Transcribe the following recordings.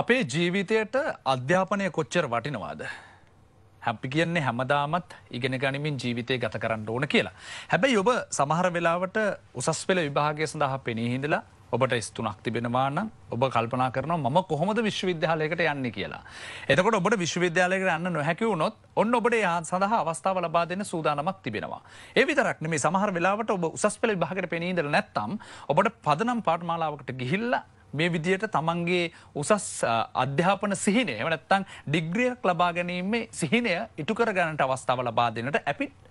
අපේ ජීවිතයට අධ්‍යාපනය කොච්චර වටිනවාද. හැපි කියන්නේ හැමදාමත් ඉගෙන ගනිමින් ජීවිතය ගත කරන්න ඕන කියලා. හැබැයි ඔබ සමහර වෙලාවට උසස් පෙළ විභාගය සඳහා පෙනී හිඳලා ඔබට ස්තුනක් තිබෙනවා නම් ඔබ කල්පනා කරනවා මම කොහොමද විශ්වවිද්‍යාලයකට යන්නේ කියලා. එතකොට ඔබට විශ්වවිද්‍යාලයකට යන්න නොහැකිව නොත් ඔන්න ඔබට යා සඳහා අවස්ථාව ලබා දෙන සූදානමක් තිබෙනවා. ඒ විතරක් නෙමේ සමහර වෙලාවට ඔබ උසස් පෙළ විභාගයට පෙනී ඉඳලා නැත්නම් ඔබට පදනම් පාඨමාලාවකට ගිහිල්ලා මේ විදියට තමන්ගේ උසස් අධ්‍යාපන සිහිනය එම නැත්තං ඩිග්‍රියක් ලබා ගැනීමේ සිහිනය ඉටු කර ගන්නට අවස්ථාව ලබා දෙන්නට ඇපිට්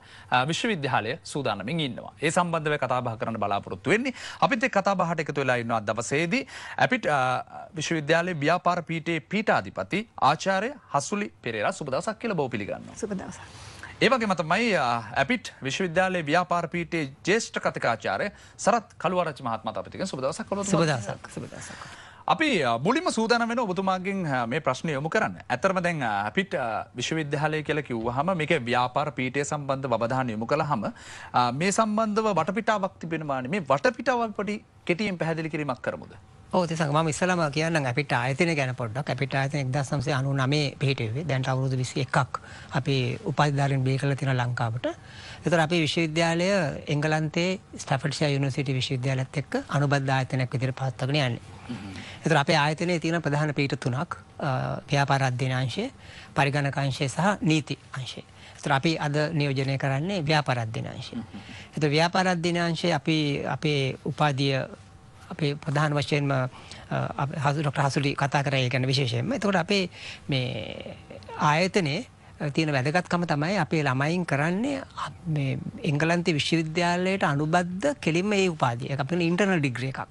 විශ්වවිද්‍යාලය සූදානමින් ඉන්නවා ඒ සම්බන්ධව කතාබහ කරන බලාපොරොත්තු වෙන්නේ අපිත් එක් කතාබහට එකතු වෙලා ඉන්නවා දවසේදී අපිට විශ්වවිද්‍යාලයේ ව්‍යාපාර පීඨයේ පීඨාධිපති ආචාර්ය හසුලි පෙරේරා සුබ දවසක් කියලා බව පිළිගන්නවා සුබ දවසක් ඒවගේම තමයි ඇපිට් විශ්වවිද්‍යාලයේ ව්‍යාපාරපීටේ ජේෂ්ඨ කතිකාචාරය සරත් කළුවරච මහත්මත අපිතික සුබදසක් කළ සුබදසක් සුබදසක්. අපි මුලිම සූදන වෙන ඔබතුමාගෙන් මේ ප්‍රශ්නය යොමු කරන්න. ඇතරම දැන් අපිට විශ්වවිද්‍යාලය කියල කිව් හම මේක ව්‍යාපාර පීටය සම්බන්ධ බධාන යොමු කළ හම මේ සම්බන්ධව වටපිටාවක් තිබෙනවාන මේ වටපිටාවල් පටි කෙටියෙන් පැහැදිලි කිරීමක් කරමුද. ඕති සකම ඉස්සලම කියන්න අපිට ආයතන ගැන පොඩ්ඩක් අපිට ආයතන එක්දසම්සේ අනු නමේ පිහිටවේ දැන්ට අවුරුදු විසි එකක් අපි උපධාරෙන් බේ කල තින ලංකාවට. එතර අපි විශ්වවිද්‍යාලය එංගලන්තේ ස්ටෆටෂය යුනිසිටි විශ්වවිද්‍යාලත් එක් අනුබද්ධ ආයතනයක් විදිර පත්තකන යන්න. එතර අපේ ආයතනය තියෙන ප්‍රධාන පීට තුනක් ව්‍යාපාරද්ධ්‍යනාංශය පරිගණකංශය සහ නීති අංශය. අපි අද නියෝජනය කරන්නේ ව්‍යාපරද්ධ්‍යනාංශය. එත ව්‍යාපරද්ධ්‍යනාංශය අපි අපේ උපාදිය අපේ ප්‍රධාන වශයෙන්ම හසුරට හසුලි කතා කරය ගැන විශේෂයෙන්ම එතකොට අපේ මේ ආයතනයේ තියෙන වැදගත්කම තමයි අපේ ළමයින් කරන්නේ එංගලන්ති විශ්වවිද්‍යාලයට අනුබද්ධ කෙලින්ම ඒ උපාදිය අපින ඉන්ටර්නල් ඩිග්‍රිය එකක්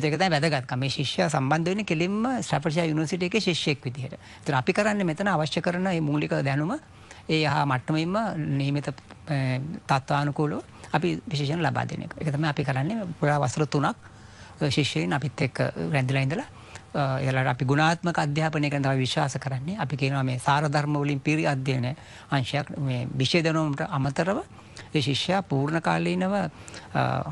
එතකතයි වැදගත්කම මේ ශිෂ්‍ය සම්බන්ධ වෙන කෙලින්ම ස්ට්‍රපර්ෂා යුනිවර්සිටි එකේ ශිෂ්‍යෙක් විදිහට. ඉතින් අපි කරන්නේ මෙතන අවශ්‍ය කරන මේ මූලික දැනුම ඒ යහ මට්ටමින්ම නියමිත තත්ත්වානුකූලව අපි විශේෂණ ලබා දෙන එක. ඒක තමයි අපි කරන්නේ පුරා වසර 3ක් ශිෂ්‍යයෙන් අපිත් එක් රැඳිලා ඉඳලා එලට අපි ගුණාත්මක අධ්‍යාපනය කරන තමයි විශ්වාස කරන්නේ. අපි කියනවා මේ සාරධර්ම වලින් පිරි අධ්‍යයන අංශයක් මේ විෂය දැනුමට අමතරව ඒ ශිෂ්‍යයා පූර්ණ කාලීනව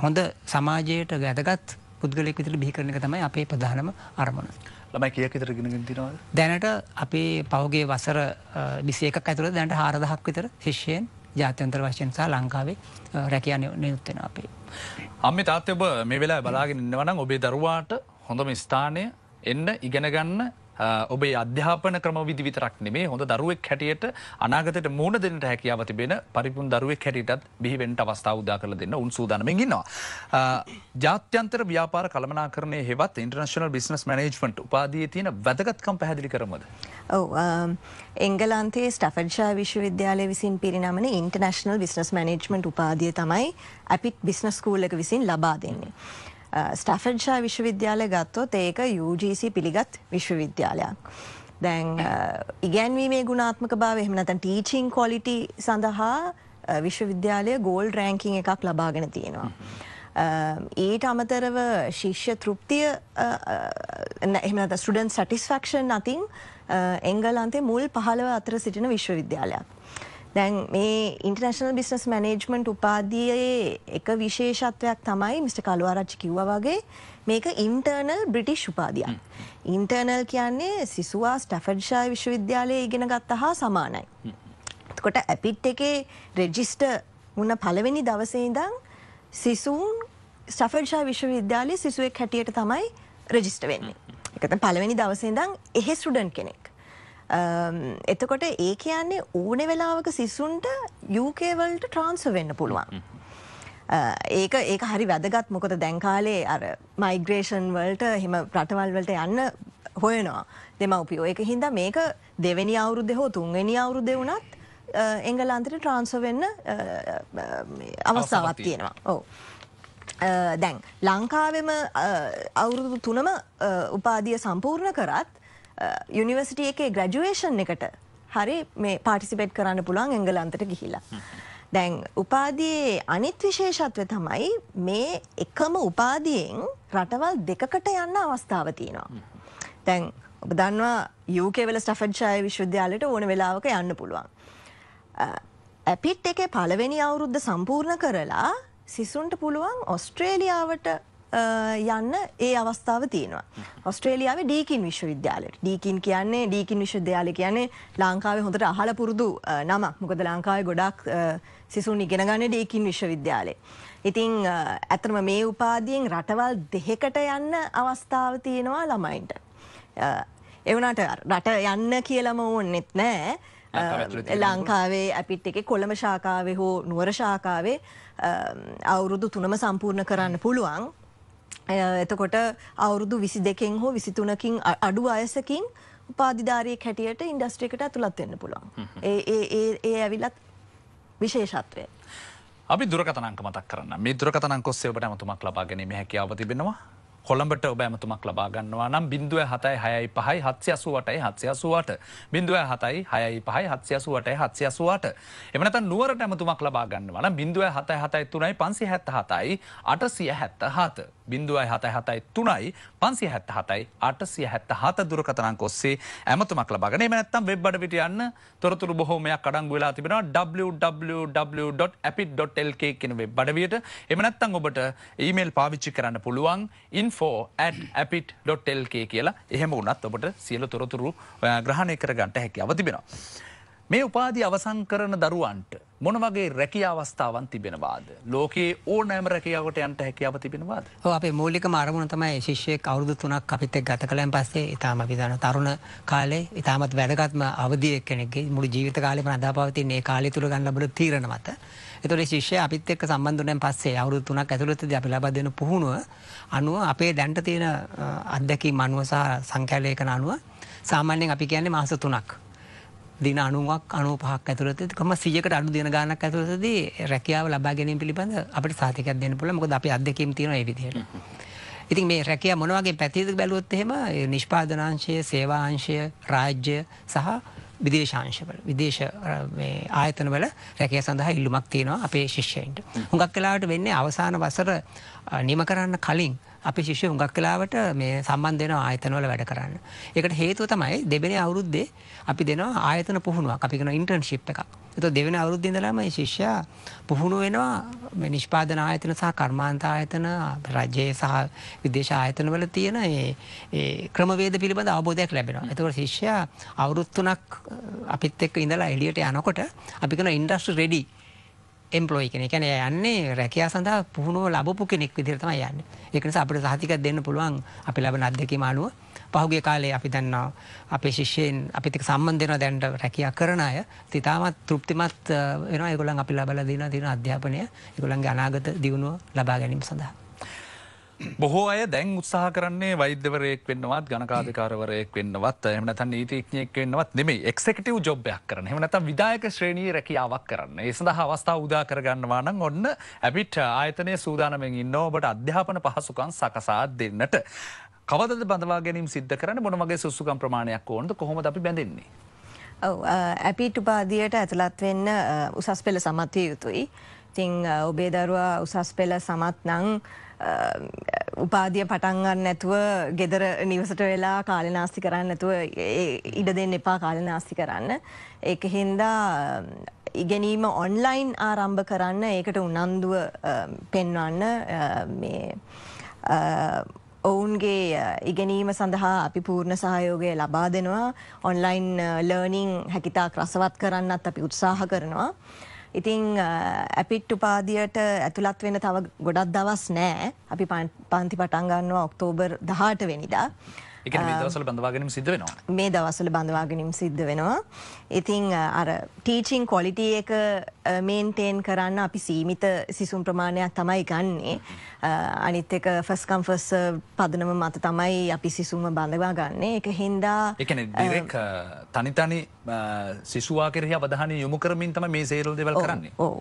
හොඳ සමාජයට වැදගත් පුද්ගලයෙක් විදිහට බිහි කරන එක තමයි අපේ ප්‍රධානම අරමුණ. ළමයි කීයක් විතර ඉගෙනගෙන තිනවද? දැනට අපේ පහුගිය වසර 21ක් ඇතුළත දැනට 4000ක් විතර ශිෂ්‍යයන් ජාත්‍යන්තර වශයෙන් සහ ලංකාවේ රැකයන නියුත් වෙන අපේ. අම්මි තාත්්‍ය ඔබ මේ වෙලා බලාගෙන ඉන්නවනම් ඔබේ දරුවාට හොඳම ස්ථානය එන්න ඉගෙනගන්න ඔබේ අධ්‍යාපන ක්‍රමවිදි විතරක් නෙමේ හොඳ දරුවෙක් හැටියට අනාගතයට මූුණ දෙනට හැකියාව තිබෙන පරිපුන් දරුවෙක් හැටියටත් බිහිවෙන්ට අවස්ථාව උදා කරල දෙන්න උන් සූදානමෙන්ගන්නවා. ජාත්‍යන්තර ව්‍යාපාර කළමනා කරනය හෙවත් ඉන්ටර්නශනල් බිස්නස් මනේජ්මට උපාදී තියෙන වැදගත්කම් පැහැදිලි කරමද. ඔව එංගලන්තේ ස්ටෆඩ්ෂා විශ්වවිද්‍යාලය විසින් පිරිනමන ඉන්ටර්නශනල් බිස්නස් මනේජ්මට උපාදිය තමයි අපිත් බිස්නස් කූල්ලක විසින් ලබා දෙන්නේ. ස්ටෆන්ෂා විශ්වවිද්‍යාලය ගත්තොත් ඒක UGC පිළිගත් විශ්වවිද්‍යාලයක්. දැන් ඉගැන්වීමේ ගුණාත්මක භාව එහමනතන් ටීචිං කොලිටි සඳහා විශ්වවිද්‍යාලය ගෝල් රෑංකින් එකක් ලබාගෙන තියෙනවා. ඊට අමතරව ශිෂ්‍ය තෘප්තිය එමත ස්ටඩන් සටිස්ෆක්ෂන් අතින් එංගලන්තේ මුල් පහළව අතර සිටින විශ්වවිද්‍යාලයක්. දැන් මේ ඉන්ටර්නශනල් බිස්නස් මැනේජ්මන්ට් උපාධියයේ එක විශේෂත්වයක් තමයි මිට. කළුආරච්චි කිව්ව වගේ මේක ඉන්ටර්නල් බ්‍රිටිෂ් උපාධියන්. ඉන්ටර්නල් කියන්නේ සිසුවා ස්ටෆඩ්ෂාය විශ්වවිද්‍යාලය ඉගෙන ගත්ත හා සමානයි. කොට ඇපිට් එකේ රෙජිස්ට මුන්න පළවෙනි දවසේදං සිසුන් ස්ටෆඩ්ෂා විශ්වවිද්‍යාලය සිසුවෙක් හැටියට තමයි රෙජිස්ට වෙන්නේ. එකත පළවෙනි දවසේදං එහෙ සුඩන් කෙනෙක්. එතකොට ඒ කියන්නේ ඕනෙ වෙලාවක සිසුන්ට යුකේවල්ට ට්‍රාන්ස වෙන්න පුළුවන්. ඒක ඒක හරි වැදගත් මොකද දැන්කාලේ අර මයිග්‍රේෂන් වල්ට හෙම රටවල් වලට යන්න හොයනවා දෙමවපියෝ එක හින්දා මේක දෙවැනි අවුරුද්ද හෝ තුන්වැනි අවුරුද්ද වුණත් එංගලන්තට ට්‍රාන්ස වෙන්න අවස්ථාවක් තියෙනවා. ඔවු. දැන් ලංකාවෙම අවුරුදු තුනම උපාදිය සම්පූර්ණ කරත් යුනිවර්සිටි එකේ ග්‍රජුවේෂන් එකට හරි මේ පාටිසිපේට් කරන්න පුළුවන් එංගලන්තට ගිහිලා. දැන් උපාදයේ අනිත් විශේෂත්වය තමයි මේ එකම උපාදියෙන් රටවල් දෙකකට යන්න අවස්ථාව තියෙනවා. දැන් ඔබ දන්නවා යුකේවල ස්ටෆඩ්ෂාය විශ්වවිද්‍යාලයට ඕන වෙලාවක යන්න පුළුවන්. ඇපිට් එකේ පළවෙනි අවුරුද්ධ සම්පූර්ණ කරලා සිසුන්ට පුළුවන් ඔස්ට්‍රේලියාවට යන්න ඒ අවස්ථාව තියෙනවා ඔස්ට්‍රේලියාවේ ඩීකින් විශ්වවිද්‍යාලයට ඩීකින් කියන්නේ ඩීකින් විශ්වවිද්‍යාලය කියන්නේ ලංකාවේ හොඳට අහල පුරුදු නමක් මොකද ලංකාවේ ගොඩක් සිසුන් ඉගෙන ගන්න ඩීකින් විශ්වවිද්‍යාලය ඉතිං ඇතම මේ උපාදියෙන් රටවල් දෙහෙකට යන්න අවස්ථාව තියෙනවා ළමයින්ට එවනට රට යන්න කියලම ඕන්නෙත් නෑ ලංකාවේ අපිත් එක කොළම ශාකාවේ හෝ නුවර ශාකාවේ අවුරුදු තුනම සම්පූර්ණ කරන්න පුළුවන් එතකොට අවුරුදු විසි දෙකෙන් හෝ විසිතුනකින් අඩු අයසකින් උපාධිධාරය හැටියට ඉන්ඩස්ට්‍රිකට ඇතුළත් වෙන්න පුළුවන්. ඒ ඇවිලත් විශේෂත්වය. අපි දුරකතනංක මතක් කරන්න මේ දුරකතනං කොස්සේවට ඇමතුමක් ලබාගැනීම හැකියාව තිබෙනවා කොළඹට ඔබෑමතුමක් ලබා ගන්නවා නම් බින්දුව හතයි හයයි පහයි හත්්‍යසුවටයි හත්්‍යසුවට බින්දුව හතයි හයයි පහයි හත්්‍යසුවටයි හත්්‍යසුවට එමනත නුවර ඇමතුමක් ලබා ගන්නවා බින්දුව හතයි හතයි තුනයි පන්සි හැත්ත හතයි අටසිය හැත්ත හත බින්දුවයි හතයි හතයි තුනයි පන්සි හැත්ත හතයි අටසිය හැත්ත හත දුරකතනන් කොස්සේ ඇමතුමක් ලබගෙන මනැත්තම් වෙබ්බඩ විට යන්න තොරතුරු බොහෝමයක් අඩංගු වෙලා තිබෙන www.appit.lk කෙනවෙ බඩවියට එමනැත්තං ඔබට ඊමේල් පාවිච්චි කරන්න පුළුවන් ඉන් info@apit.lk කියලා එහෙම වුණත් ඔබට සියලු තොරතුරු ග්‍රහණය කරගන්නට හැකියාව තිබෙනවා. මේ උපාධි අවසන් කරන දරුවන්ට මොන වගේ රැකිය අවස්ථාවන් තිබෙනවාද. ලෝකයේ ඕනෑම රැකියාවට යන්ට හැකියාව තිබෙනවාද. අපේ මූලික අරමුණ තමයි ශිෂ්‍යය කවුරුදු තුනක් අපිතෙක් ගත කලන් පස්සේ ඉතාම විධන තරුණ කාලේ ඉතාමත් වැඩගත්ම අවධියක් කෙනෙක් මුළු ජීවිත කාලෙම අදාපවතින්නේ කාලය තුළ ගන්න ලබට තීරණ මත. එතකොට ශිෂ්‍යය අපිත් එක්ක සම්බන්ධ වුණාන් පස්සේ අවුරුදු 3ක් ඇතුළතදී අපි ලබා දෙන පුහුණුව අනුව අපේ දැනට තියෙන අත්දැකීම් අනුව සහ සංඛ්‍යාලේඛන අනුව සාමාන්‍යයෙන් අපි කියන්නේ මාස 3ක් දින 90ක් 95ක් ඇතුළතදී කොහොම 100කට අඩු දින ගණනක් ඇතුළතදී රැකියාව ලබා ගැනීම පිළිබඳ අපිට සාතිකයක් දෙන්න පුළුවන් මොකද අපි අත්දැකීම් තියෙනවා මේ විදිහට. ඉතින් මේ රැකියාව මොන වගේ පැතිද බැලුවොත් එහෙම නිෂ්පාදන අංශය, සේවා අංශය, රාජ්‍ය සහ විදේශාංශවල විදේශ ආයතනවල රැකය සඳහා ඉල්ලුමක් තියෙනවා අපේ ශිෂ්‍යයින්ට. හුඟක් කලාවට වෙන්නේ අවසාන වසර නිම කරන්න කලින් අපි ශිෂ්‍ය හුඟක් කලාවට මේ සම්බන්ධ වෙන ආයතනවල වැඩ කරන්න. ඒකට හේතුව තමයි දෙවෙනි අවුරුද්දේ අපි දෙනවා ආයතන පුහුණුවක්. අපි කරන ඉන්ටර්න්ෂිප් එකක්. ඒතකොට දෙවෙනි අවුරුද්දේ ඉඳලා මේ ශිෂ්‍යයා පුහුණු වෙනවා මේ නිෂ්පාදන ආයතන සහ කර්මාන්ත ආයතන රජයේ සහ විදේශ ආයතනවල තියෙන මේ ඒ ක්‍රමවේද පිළිබඳ අවබෝධයක් ලැබෙනවා. ඒතකොට ශිෂ්‍යයා අවුරුදු තුනක් අපිත් එක්ක ඉඳලා එළියට යනකොට අපි කරන ඉන්ඩස්ට්‍රි රෙඩි එම්ප්ලොයි කෙනෙක්. ඒ කියන්නේ යන්නේ රැකියාව සඳහා පුහුණුව ලැබපු කෙනෙක් විදිහට තමයි යන්නේ. ඒක නිසා අපිට සහතිකයක් දෙන්න පුළුවන් අපි ලැබෙන අත්දැකීම අනුව. පහුගිය කාලේ අපි දන්නවා අපේ ශිෂ්‍යයන් අපිත් එක්ක සම්බන්ධ වෙනවා දැනට රැකියා කරන අය. ඉතාමත් තෘප්තිමත් වෙනවා ඒගොල්ලන් අපි ලබලා දෙන දින අධ්‍යාපනය ඒගොල්ලන්ගේ අනාගත දියුණුව ලබා ගැනීම සඳහා. බොහෝ අය දැන් උත්සාහ කරන්නේ වෛද්‍යවරයෙක් වෙන්නවත් ගනකාධකාරවරයෙක් වෙන්නවත් එමනත නීතිඥයෙක් වෙන්නවත් නෙමේ එක්ෙකටව ජොබ්යක් කරන එමනත විදායක ශ්‍රණී රැකියාවක් කරන්න ඒ සඳ අවස්ථාව උදා කරගන්නවා නම් ඔන්න ඇබිට් ආයතනය සූදානමෙන් ඉන්න ඔබට අධ්‍යාපන පහසුකන් සකසා දෙන්නට. කවද බඳවා ගැනීම් සිද්ධ කරන මොනමගේ සුසුකම් ප්‍රමාණයක් ඕන්ද කොහොම අපි බැඳෙන්නේ. ඇපිට උපාදියට ඇතුළත් වෙන්න උසස් පෙළ සමත්වය යුතුයි. තිං ඔබේ දරුවා උසස් පෙළ සමත් නං උපාදිය පටන්ගන්න නැතුව ගෙදර නිවසට වෙලා කාලනාස්ති කරන්න නැතුව ඉඩ දෙන්න එපා කාලනාස්ති කරන්න. ඒක හින්දා ඉගැනීම ඔන්ලයින් ආරම්භ කරන්න ඒකට උනන්දුව පෙන්වන්න ඔවුන්ගේ ඉගෙනීම සඳහා අපි පූර්ණ සහයෝගය ලබා දෙනවා ඔන්ලයින් ලර්නිං හැකිතා ක්‍රසවත් කරන්නත් අපි උත්සාහ කරනවා. ඉතින් ඇපිට්ටුපාදියට ඇතුළත් වෙන තව ගොඩක් දවස් නෑ. අපි පන්ති පටන් ගන්නවා ඔක්තෝබර් 18 වෙනිදා. එක මේ දවසල බඳවාගනින් සිද්ධ වෙනවා මේ දවසල බඳවාගනින් සිද්ධ වෙනවා ඉතිං අර ටීචිං කොලිටි එක මේන්ටේන් කරන්න අපි සීමිත සිසුම් ප්‍රමාණයක් තමයි ගන්නේ අනිත් එක ෆස්කම්ෆස් පදනම මත තමයි අපි සිසුම බඳවා ගන්නේ එක හින්දා එකන දිරෙක් තනිතනි සිසුවා කෙරෙහි අවධානය යොමු කරමින් තම මේ සේරල් දෙවල් කරන්නේ ඕ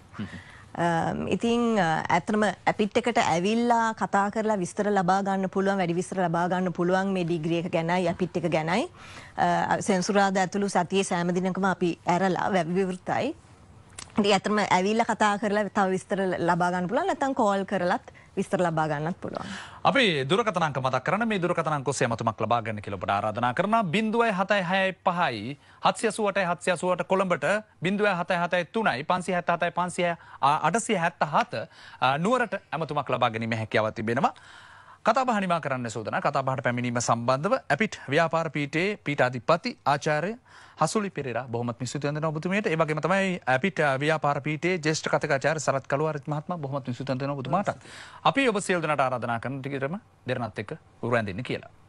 Um, ඉතින් uh, ඇතම ඇපිට් එකට ඇවිල්ලා කතා කරලා විස්තර ලබාගන්න පුළුවන් වැඩි විස්තර ලබාගන්න පුළුවන් මේ ඩිග්‍රියක ගැනයි අපිට් එක ගැනයි uh, සෙන්සුරාද ඇතුළු සතියේ සෑමදිනකම අපි ඇරලා වැැවිවෘතයි ඇතම ඇවිල්ල කතා කරලා තව විස්තර ලබාගන්න පුළන් නැතන් කෝල් කරලත් විස්තර ලබා ගන්නත් පුළුවන්. අපි දුරකතනක මතක් කරන මේ දුරකතනක ඔස්සේ මතුමක් ලබා ගන්න කියලා ඔබට ආරාධනා කරනවා 0.765යි 780යි 780ට කොළඹට 0.773යි 577යි 500 877 නුවරට ඇමතුමක් ලබා ගැනීම හැකියාවක් තිබෙනවා. කතාබහ නිමා කරන්න සූදන කතාබහට පැමිණීම සම්බන්ධව ඇපිට් ව්‍යාපාර පීටේ පීටාධිපති ආචාරය හසුලි පෙර බොහම නිසුතන්ද ඔබතුමයට ඒවගේ තමයි අපිට ව්‍යාපාර පීටේ ජෙෂ්ට කතකාචාර සරත් කලු අරිත්මහත්ම බොහොම නිසුතන්දන බතුමාට අපි ඔබ සේල්දනට ආරාධනා කරන ටිකරම දෙරනත් එක්ක උරුවන්දන්න කියලා.